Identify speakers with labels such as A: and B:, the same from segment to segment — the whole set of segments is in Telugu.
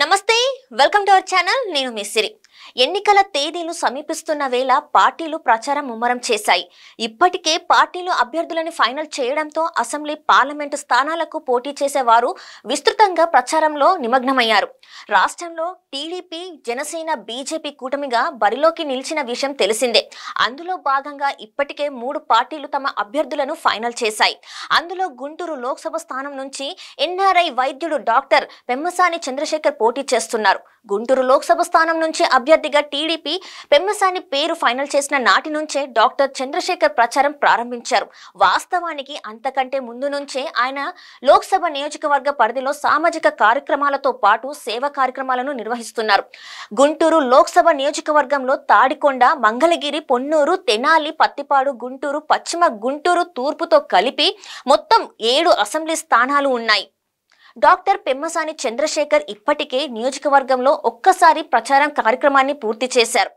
A: నమస్తే వెల్కమ్ టు అవర్ ఛానల్ నేను మీ సిరి ఎన్నికల తేదీలు సమీపిస్తున్న వేళ పార్టీలు ప్రచారం ముమ్మరం చేశాయి ఇప్పటికే పార్టీలు అభ్యర్థులను ఫైనల్ చేయడంతో అసెంబ్లీ పార్లమెంటు స్థానాలకు పోటీ చేసేవారు విస్తృతంగా ప్రచారంలో నిమగ్నమయ్యారు రాష్ట్రంలో టీడీపీ జనసేన బీజేపీ కూటమిగా బరిలోకి నిలిచిన విషయం తెలిసిందే అందులో భాగంగా ఇప్పటికే మూడు పార్టీలు తమ అభ్యర్థులను ఫైనల్ చేశాయి అందులో గుంటూరు లోక్సభ స్థానం నుంచి ఎన్ఆర్ఐ వైద్యుడు డాక్టర్ పెమ్మసాని చంద్రశేఖర్ పోటీ చేస్తున్నారు గుంటూరు లోక్సభ స్థానం నుంచి అభ్యర్థి అభ్యర్థిగా టీడీపీ పెమ్మసాని పేరు ఫైనల్ చేసిన నాటి నుంచే డాక్టర్ చంద్రశేఖర్ ప్రచారం ప్రారంభించారు వాస్తవానికి అంతకంటే ముందు నుంచే ఆయన లోక్సభ నియోజకవర్గ పరిధిలో సామాజిక కార్యక్రమాలతో పాటు సేవా కార్యక్రమాలను నిర్వహిస్తున్నారు గుంటూరు లోక్సభ నియోజకవర్గంలో తాడికొండ మంగళగిరి పొన్నూరు తెనాలి పత్తిపాడు గుంటూరు పశ్చిమ గుంటూరు తూర్పుతో కలిపి మొత్తం ఏడు అసెంబ్లీ స్థానాలు ఉన్నాయి డాక్టర్ పెమ్మసాని చంద్రశేఖర్ ఇప్పటికే నియోజకవర్గంలో ఒక్కసారి ప్రచారం కార్యక్రమాన్ని పూర్తి చేశారు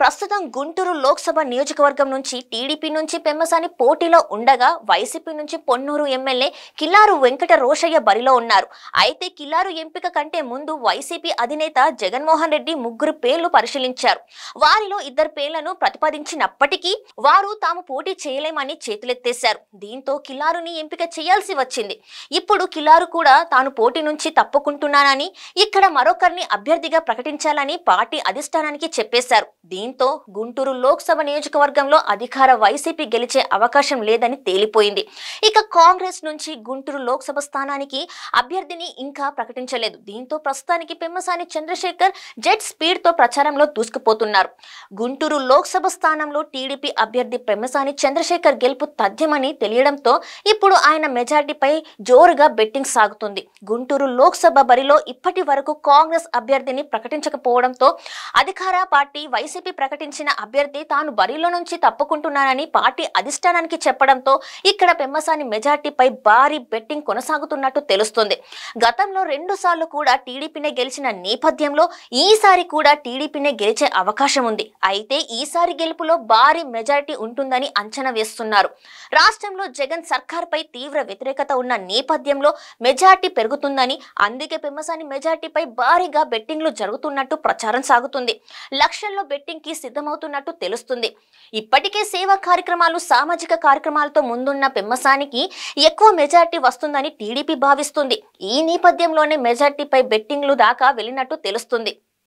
A: ప్రస్తుతం గుంటూరు లోక్సభ నియోజకవర్గం నుంచి టీడీపీ నుంచి పెమ్మసాని పోటీలో ఉండగా వైసీపీ నుంచి పొన్నూరు ఎమ్మెల్యే కిల్లారు వెంకట రోషయ్య బరిలో ఉన్నారు అయితే కిల్లారు ఎంపిక కంటే ముందు వైసీపీ అధినేత జగన్మోహన్ రెడ్డి ముగ్గురు పేర్లు పరిశీలించారు వారిలో ఇద్దరు పేర్లను ప్రతిపాదించినప్పటికీ వారు తాము పోటీ చేయలేమని చేతులెత్తేశారు దీంతో కిల్లారుని ఎంపిక చేయాల్సి వచ్చింది ఇప్పుడు కిల్లారు కూడా తాను తాను పోటీ నుంచి తప్పుకుంటున్నానని ఇక్కడ మరొకరిని అభ్యర్థిగా ప్రకటించాలని పార్టీ అధిష్టానానికి చెప్పేశారు దీంతో గుంటూరు లోక్సభ నియోజకవర్గంలో అధికార వైసీపీ గెలిచే అవకాశం లేదని తేలిపోయింది ఇక కాంగ్రెస్ నుంచి గుంటూరు లోక్సభ స్థానానికి అభ్యర్థిని ఇంకా ప్రకటించలేదు దీంతో ప్రస్తుతానికి పెమ్మసాని చంద్రశేఖర్ జెట్ స్పీడ్ తో ప్రచారంలో దూసుకుపోతున్నారు గుంటూరు లోక్సభ స్థానంలో టీడీపీ అభ్యర్థి పెమ్మసాని చంద్రశేఖర్ గెలుపు తథ్యమని తెలియడంతో ఇప్పుడు ఆయన మెజార్టీపై జోరుగా బెట్టింగ్ సాగుతుంది గుంటూరు లోక్సభ బరిలో ఇప్పటి వరకు కాంగ్రెస్ అభ్యర్థిని ప్రకటించకపోవడంతో అధికార పార్టీ వైసీపీ ప్రకటించిన అభ్యర్థి తాను బరిలో నుంచి తప్పుకుంటున్నానని పార్టీ అధిష్టానానికి చెప్పడంతో ఇక్కడ పెమ్మసాని మెజార్టీపై భారీ బెట్టింగ్ కొనసాగుతున్నట్టు తెలుస్తుంది గతంలో రెండు సార్లు కూడా టీడీపీనే గెలిచిన నేపథ్యంలో ఈసారి కూడా టీడీపీనే గెలిచే అవకాశం ఉంది అయితే ఈసారి గెలుపులో భారీ మెజార్టీ ఉంటుందని అంచనా వేస్తున్నారు రాష్ట్రంలో జగన్ సర్కార్పై తీవ్ర వ్యతిరేకత ఉన్న నేపథ్యంలో మెజార్టీ పెరుగుతుందని అందుకే పెమ్మసాని మెజార్టీపై భారీగా బెట్టింగ్లు జరుగుతున్నట్టు ప్రచారం సాగుతుంది లక్షల్లో బెట్టింగ్ కి సిద్ధమవుతున్నట్టు తెలుస్తుంది ఇప్పటికే సేవా కార్యక్రమాలు సామాజిక కార్యక్రమాలతో ముందున్న పెమ్మసానికి ఎక్కువ మెజార్టీ వస్తుందని టీడీపీ భావిస్తుంది ఈ నేపథ్యంలోనే మెజార్టీపై బెట్టింగ్లు దాకా వెళ్ళినట్టు తెలుస్తుంది